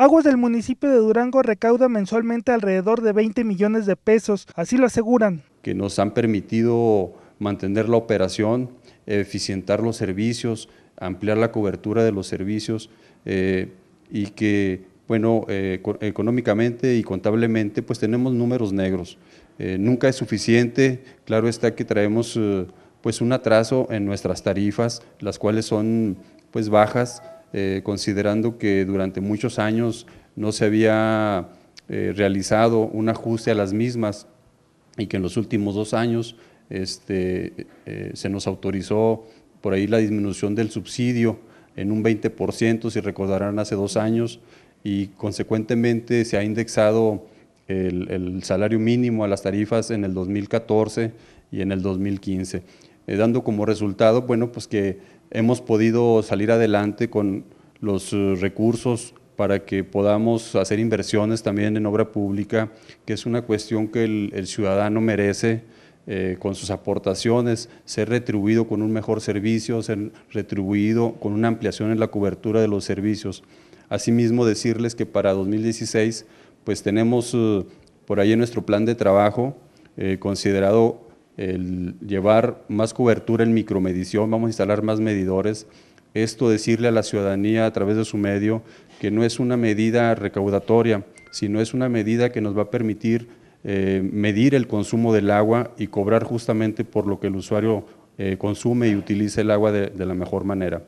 Aguas del municipio de Durango recauda mensualmente alrededor de 20 millones de pesos, así lo aseguran. Que nos han permitido mantener la operación, eficientar los servicios, ampliar la cobertura de los servicios eh, y que, bueno, eh, económicamente y contablemente, pues tenemos números negros. Eh, nunca es suficiente, claro está que traemos pues un atraso en nuestras tarifas, las cuales son pues bajas, eh, considerando que durante muchos años no se había eh, realizado un ajuste a las mismas y que en los últimos dos años este, eh, se nos autorizó por ahí la disminución del subsidio en un 20%, si recordarán, hace dos años, y consecuentemente se ha indexado el salario mínimo a las tarifas en el 2014 y en el 2015. Eh, dando como resultado, bueno, pues que hemos podido salir adelante con los eh, recursos para que podamos hacer inversiones también en obra pública, que es una cuestión que el, ciudadano merece eh, con sus aportaciones, ser retribuido con un mejor servicio, ser retribuido con una ampliación en la cobertura de los servicios. Asimismo, decirles que para 2016, pues tenemos por ahí en nuestro plan de trabajo considerado el llevar más cobertura en micromedición, vamos a instalar más medidores. Esto decirle a la ciudadanía a través de su medio que no es una medida recaudatoria, sino es una medida que nos va a permitir eh, medir el consumo del agua y cobrar justamente por lo que el usuario eh, consume y utilice el agua de la mejor manera.